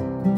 Thank you.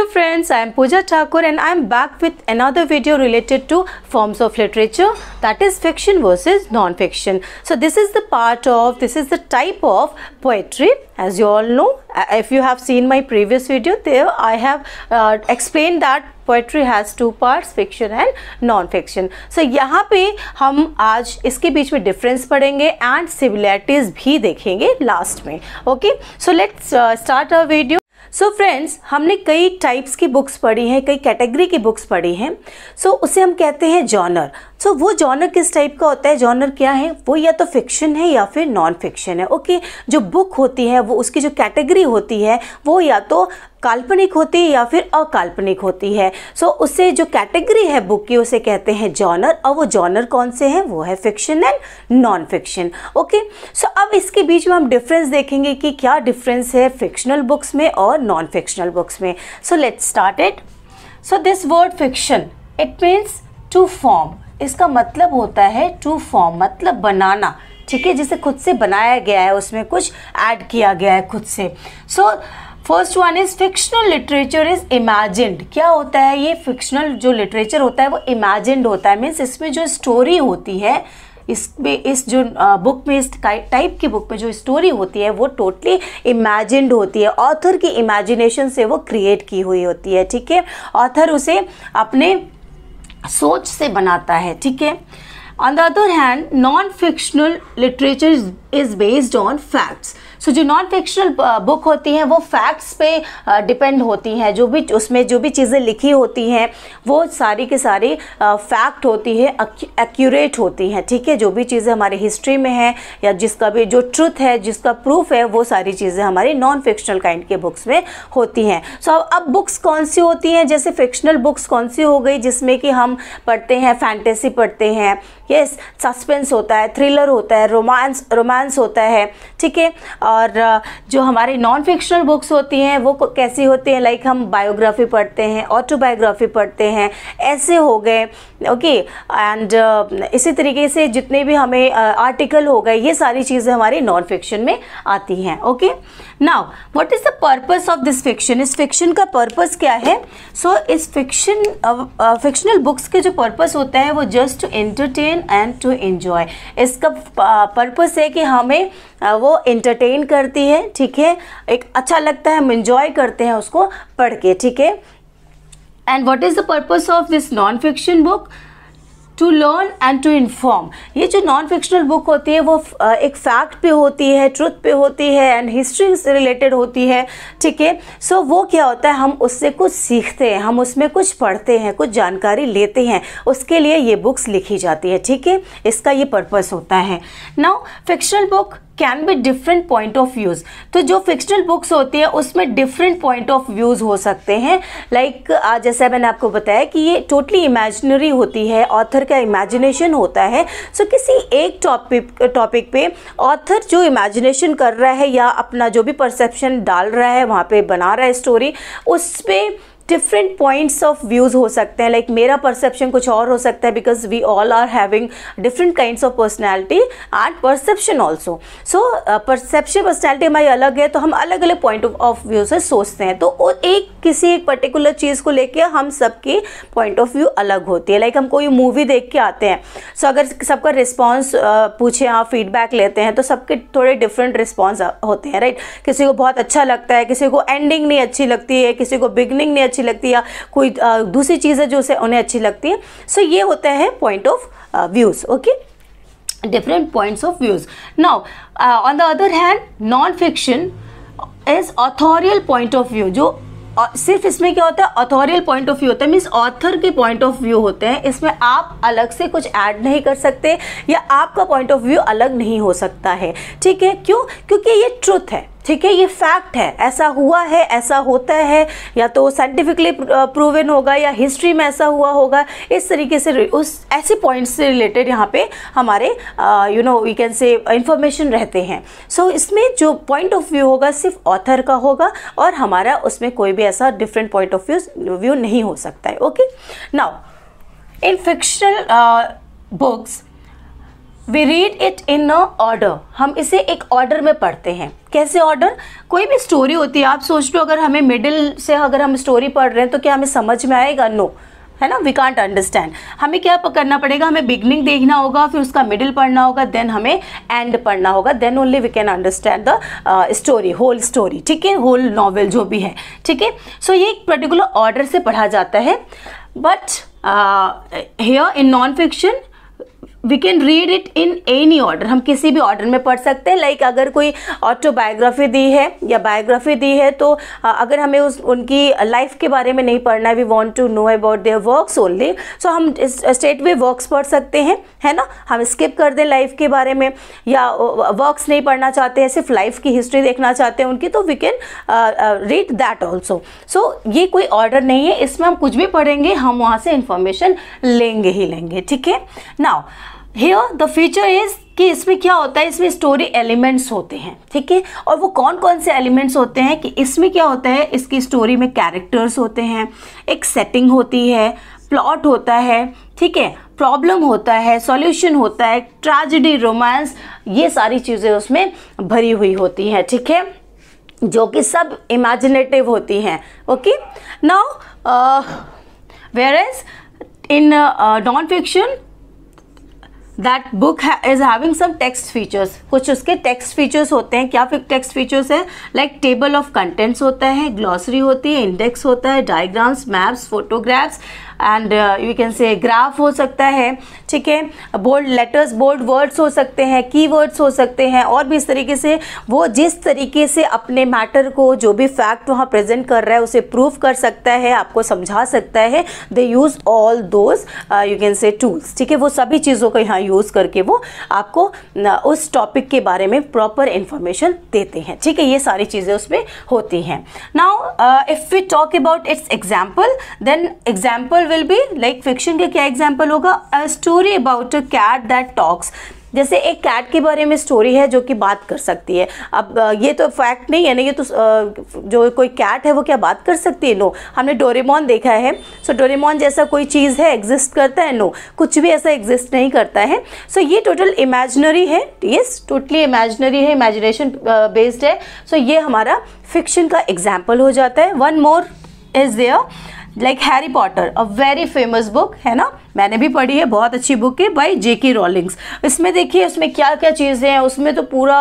Hello friends, I am Pooja Thakur and I am back with another video related to forms of literature that is fiction versus non-fiction. So this is the part of, this is the type of poetry as you all know. Uh, if you have seen my previous video there I have uh, explained that poetry has two parts, fiction and non-fiction. So यहाँ पे हम आज इसके बीच में difference पढ़ेंगे and similarities भी देखेंगे last में let's let's uh, start our video. So so friends हमने कई टाइप्स की बुक्स पढ़ी हैं कई कैटेगरी की बुक्स पढ़ी हैं सो so उसे हम कहते हैं जॉनर सो so, वो जॉनर किस टाइप का होता है जॉनर क्या है वो या तो फिक्शन है या फिर नॉन फिक्शन है ओके okay? जो बुक होती है वो उसकी जो कैटेगरी होती है वो या तो काल्पनिक होती है या फिर अकाल्पनिक होती है सो so, उससे जो कैटेगरी है बुक की उसे कहते हैं जॉनर और वो जॉनर कौन से हैं वो है fiction and non fiction okay so अब इसके बीच में हम डिफरेंस देखेंगे कि क्या डिफरेंस है फिक्शनल बुक्स में और नॉन फिक्शनल बुक्स में so let's start it so this word fiction it means to form इसका मतलब होता है टू फॉर्म मतलब बनाना ठीक है जिसे खुद से बनाया गया है उसमें कुछ ऐड किया गया है खुद से so first one is fictional literature is imagined क्या होता है ये फिक्शनल जो लिटरेचर होता है वो इमेजिड होता है मीन्स इसमें जो स्टोरी होती है इसमें इस जो बुक में इस टाइप की बुक में जो स्टोरी होती है वो टोटली इमेजिड होती है ऑथर की इमेजिनेशन से वो क्रिएट की हुई होती है ठीक है ऑथर उसे अपने सोच से बनाता है ठीक है on the other hand non fictional literature is based on facts so जो नॉन फिक्शनल बुक होती हैं वो फैक्ट्स पे डिपेंड uh, होती हैं जो भी उसमें जो भी चीज़ें लिखी होती हैं वो सारी की सारी फैक्ट uh, होती है एक्यूरेट होती हैं ठीक है जो भी चीज़ें हमारी हिस्ट्री में हैं या जिसका भी जो ट्रुथ है जिसका प्रूफ है वो सारी चीज़ें हमारी नॉन फिक्शनल काइंड के बुक्स में होती हैं सो so, अब बुक्स कौन सी होती हैं जैसे फिक्शनल बुक्स कौन सी हो गई जिसमें कि हम पढ़ते हैं फैंटेसी पढ़ते हैं यस yes, सस्पेंस होता है थ्रिलर होता है रोमांस रोमांस होता है ठीक है और जो हमारे नॉन फिक्शनल बुक्स होती हैं वो कैसी होती हैं लाइक हम बायोग्राफी पढ़ते हैं ऑटोबायोग्राफी पढ़ते हैं ऐसे हो गए ओके एंड इसी तरीके से जितने भी हमें आर्टिकल हो गए ये सारी चीज़ें हमारी नॉन फिक्शन में आती हैं okay now what is the purpose of this fiction इस फिक्शन का पर्पस क्या है सो so, इस फिक्शन फिक्शनल बुक्स के जो पर्पस होते हैं वो just to entertain and to enjoy इसका पर्पस है कि हमें वो इंटरटेन करती है ठीक है एक अच्छा लगता है हम इंजॉय करते हैं उसको पढ़ के ठीक है and what is the purpose of this non fiction book to learn and to inform ये जो नॉन फिक्शनल बुक होती है वो एक फैक्ट पे होती है ट्रुथ पे होती है एंड हिस्ट्री से रिलेटेड होती है ठीक है सो वो क्या होता है हम उससे कुछ सीखते हैं हम उसमें कुछ पढ़ते हैं कुछ जानकारी लेते हैं उसके लिए ये बुक्स लिखी जाती है ठीक है इसका ये पर्पस होता है now fictional book can be different point of views तो जो फिक्शनल बुक्स होती है उसमें डिफरेंट पॉइंट ऑफ व्यूज़ हो सकते हैं लाइक like, जैसा मैंने आपको बताया कि ये टोटली इमेजनरी होती है ऑथर का इमेजिनेशन होता है सो so, किसी एक टॉपिक टॉपिक पे ऑथर जो इमेजिनेशन कर रहा है या अपना जो भी परसेप्शन डाल रहा है वहाँ पे बना रहा है स्टोरी उस पर डिफरेंट पॉइंट्स ऑफ व्यूज़ हो सकते हैं लाइक like, मेरा परसेप्शन कुछ और हो सकता है because we all are having different kind of personality and perception also so perception personality हमारी अलग है तो हम अलग अलग पॉइंट ऑफ व्यू से सोचते हैं तो एक किसी एक पर्टिकुलर चीज़ को लेकर हम सबकी पॉइंट ऑफ व्यू अलग होती है लाइक like, हम कोई मूवी देख के आते हैं सो अगर सबका रिस्पॉन्स पूछे आप फीडबैक लेते हैं तो सबके थोड़े डिफरेंट रिस्पॉन्स होते हैं राइट किसी को बहुत अच्छा लगता है किसी को एंडिंग नहीं अच्छी लगती है किसी को बिगनिंग नहीं अच्छी लगती या कोई दूसरी चीज़ें जो उसे उन्हें अच्छी लगती है सो so, ये होता है point of views okay different points of views now uh, on the other hand non fiction is authorial point of view जो सिर्फ इसमें क्या होता है ऑथोरियल पॉइंट ऑफ व्यू होता है मीन्स ऑथर के पॉइंट ऑफ व्यू होते हैं इसमें आप अलग से कुछ ऐड नहीं कर सकते या आपका पॉइंट ऑफ व्यू अलग नहीं हो सकता है ठीक है क्यों क्योंकि ये ट्रुथ है ठीक है ये फैक्ट है ऐसा हुआ है ऐसा होता है या तो साइंटिफिकली प्रूवन uh, होगा या हिस्ट्री में ऐसा हुआ होगा इस तरीके से उस ऐसे पॉइंट्स से रिलेटेड यहाँ पे हमारे you know we can say information रहते हैं सो so, इसमें जो पॉइंट ऑफ व्यू होगा सिर्फ ऑथर का होगा और हमारा उसमें कोई भी ऐसा different point of view view नहीं हो सकता है okay now in fictional books we read it in a order हम इसे एक ऑर्डर में पढ़ते हैं कैसे ऑर्डर कोई भी स्टोरी होती है आप सोच लो अगर हमें मिडिल से अगर हम स्टोरी पढ़ रहे हैं तो क्या हमें समझ में आएगा नो no. है ना वी कांट अंडरस्टैंड हमें क्या करना पड़ेगा हमें बिगनिंग देखना होगा फिर उसका मिडिल पढ़ना होगा देन हमें एंड पढ़ना होगा then only we can understand the story whole story ठीक है होल नॉवल जो भी है ठीक है सो ये एक पर्टिकुलर ऑर्डर से पढ़ा जाता है but here in non fiction we can read it in any order हम किसी भी ऑर्डर में पढ़ सकते हैं लाइक अगर कोई ऑटोबायोग्राफी दी है या बायोग्राफी दी है तो अगर हमें उस उनकी लाइफ के बारे में नहीं पढ़ना है we want to know about their works only so हम स्टेट वे वर्क्स पढ़ सकते हैं है ना हम स्किप कर दें लाइफ के बारे में या वर्क्स नहीं पढ़ना चाहते हैं सिर्फ लाइफ की हिस्ट्री देखना चाहते हैं उनकी तो we can read that also so ये कोई ऑर्डर नहीं है इसमें हम कुछ भी पढ़ेंगे हम वहाँ से इंफॉर्मेशन लेंगे ही लेंगे ठीक है now here the feature is कि इसमें क्या होता है इसमें स्टोरी एलिमेंट्स होते हैं ठीक है और वो कौन कौन से एलिमेंट्स होते हैं कि इसमें क्या होता है इसकी स्टोरी में कैरेक्टर्स होते हैं एक सेटिंग होती है प्लॉट होता है ठीक है प्रॉब्लम होता है सॉल्यूशन होता है ट्रेजिडी रोमांस ये सारी चीज़ें उसमें भरी हुई होती हैं ठीक है ठीके? जो कि सब इमेजिनेटिव होती हैं okay now where is in non fiction that book is having some text features कुछ उसके टेक्स्ट फीचर्स होते हैं क्या टेक्स्ट फीचर्स हैं लाइक टेबल ऑफ कंटेंट्स होता है ग्लॉसरी होती है इंडेक्स होता है diagrams maps photographs and you can say graph हो सकता है ठीक है बोल्ड लेटर्स बोल्ड वर्ड्स हो सकते हैं की वर्ड्स हो सकते हैं और भी इस तरीके से वो जिस तरीके से अपने मैटर को जो भी फैक्ट वहाँ प्रेजेंट कर रहा है उसे प्रूव कर सकता है आपको समझा सकता है they use all those you can say tools ठीक है वो सभी चीज़ों को यहाँ यूज़ करके वो आपको उस टॉपिक के बारे में प्रॉपर इन्फॉर्मेशन देते हैं ठीक है ये सारी चीज़ें उसमें होती हैं now if we talk about its example then example will be like fiction का क्या एग्जाम्पल होगा a story about a cat that talks जैसे एक कैट के बारे में स्टोरी है जो कि बात कर सकती है अब ये तो फैक्ट नहीं है ना ये तो जो कोई कैट है वो क्या बात कर सकती है नो हमने डोरेमोन देखा है सो डोरेमोन जैसा कोई चीज़ है एग्जिस्ट करता है नो कुछ भी ऐसा एग्जिस्ट नहीं करता है सो ये टोटल इमेजनरी है ये टोटली इमेजनरी है इमेजिनेशन बेस्ड है सो ये हमारा फिक्शन का एग्जाम्पल हो जाता है one more is there like Harry Potter a very famous book है ना मैंने भी पढ़ी है बहुत अच्छी बुक है बाई जे के रॉलिंग्स इसमें देखिए उसमें क्या क्या चीज़ें हैं उसमें तो पूरा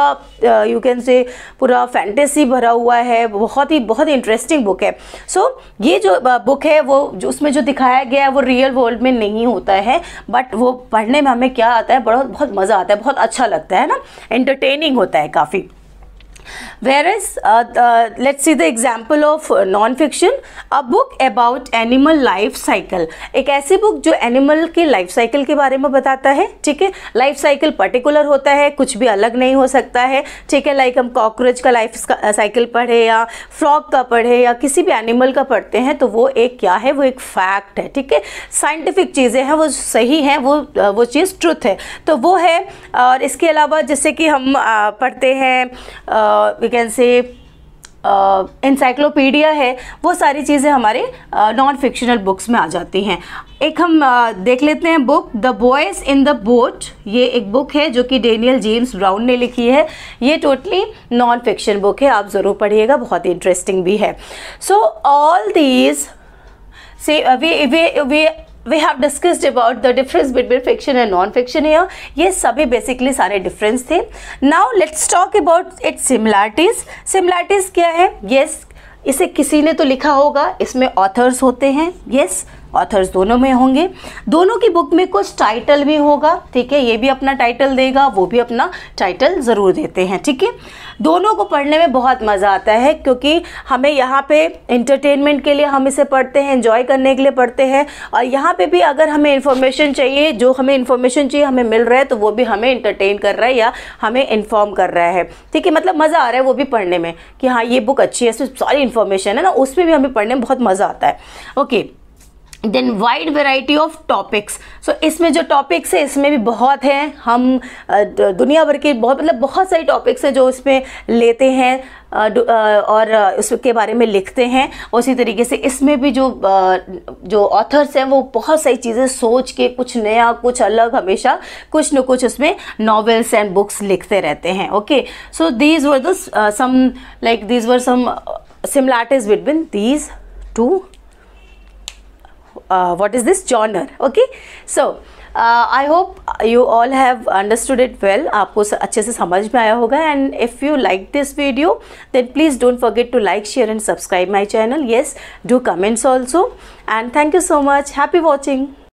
यू कैन से पूरा फैंटेसी भरा हुआ है बहुत ही बहुत ही इंटरेस्टिंग बुक है सो so, ये जो बुक है वो जो उसमें जो दिखाया गया है वो रियल वर्ल्ड में नहीं होता है बट वो पढ़ने में हमें क्या आता है बहुत बहुत मज़ा आता है बहुत अच्छा लगता है ना एंटरटेनिंग होता है काफ़ी whereas uh, the, let's see the example of non fiction a book about animal life cycle ek ऐसी book jo animal ke life cycle ke bare mein batata hai theek hai life cycle particular hota hai kuch bhi alag nahi ho sakta hai theek hai like hum cockroach ka life cycle padhe ya frog ka padhe ya kisi bhi animal का पढ़ते हैं तो वो एक क्या है वो एक फैक्ट है ठीक है साइंटिफिक चीज़ें हैं वो सही हैं wo वो चीज़ ट्रुथ है तो वो है और इसके अलावा जैसे कि हम पढ़ते हैं वी कैन से इंसाइक्लोपीडिया है वो सारी चीज़ें हमारे नॉन फिक्शनल बुक्स में आ जाती हैं एक हम uh, देख लेते हैं book the boys in the boat ये एक बुक है जो कि डेनियल जेम्स ब्राउन ने लिखी है ये टोटली नॉन फिक्शन बुक है आप ज़रूर पढ़िएगा बहुत इंटरेस्टिंग भी है सो all these say we we we we have discussed about the difference between fiction and non fiction here ये सभी बेसिकली सारे डिफरेंस थे now let's talk about its similarities similarities क्या है येस yes, इसे किसी ने तो लिखा होगा इसमें ऑथर्स होते हैं येस yes, ऑथर्स दोनों में होंगे दोनों की बुक में कुछ टाइटल भी होगा ठीक है ये भी अपना टाइटल देगा वो भी अपना टाइटल ज़रूर देते हैं ठीक है दोनों को पढ़ने में बहुत मज़ा आता है क्योंकि हमें यहाँ पे इंटरटेनमेंट के लिए हम इसे पढ़ते हैं इन्जॉय करने के लिए पढ़ते हैं और यहाँ पे भी अगर हमें इन्फॉर्मेशन चाहिए जो हमें इन्फॉर्मेशन चाहिए हमें मिल रहा है तो वो भी हमें इंटरटेन कर रहा है या हमें इन्फॉर्म कर रहा है ठीक है मतलब मज़ा आ रहा है वो भी पढ़ने में कि हाँ ये बुक अच्छी है इसमें सारी इन्फॉर्मेशन है ना उसमें भी हमें पढ़ने में बहुत मज़ा आता है okay then wide variety of topics so इसमें जो टॉपिक्स है इसमें भी बहुत हैं हम दुनिया भर के बहुत मतलब बहुत सारे टॉपिक्स हैं जो इसमें लेते हैं और उसके बारे में लिखते हैं उसी तरीके से इसमें भी जो जो ऑथर्स हैं वो बहुत सारी चीज़ें सोच के कुछ नया कुछ अलग हमेशा कुछ न कुछ उसमें नॉवेल्स एंड बुक्स लिखते रहते हैं okay so these were the some like these were some similarities between these two uh, what is this genre okay so I hope you all have understood it well आपको अच्छे से समझ में आया होगा and if you like this video then please don't forget to like share and subscribe my channel yes do comments also and thank you so much happy watching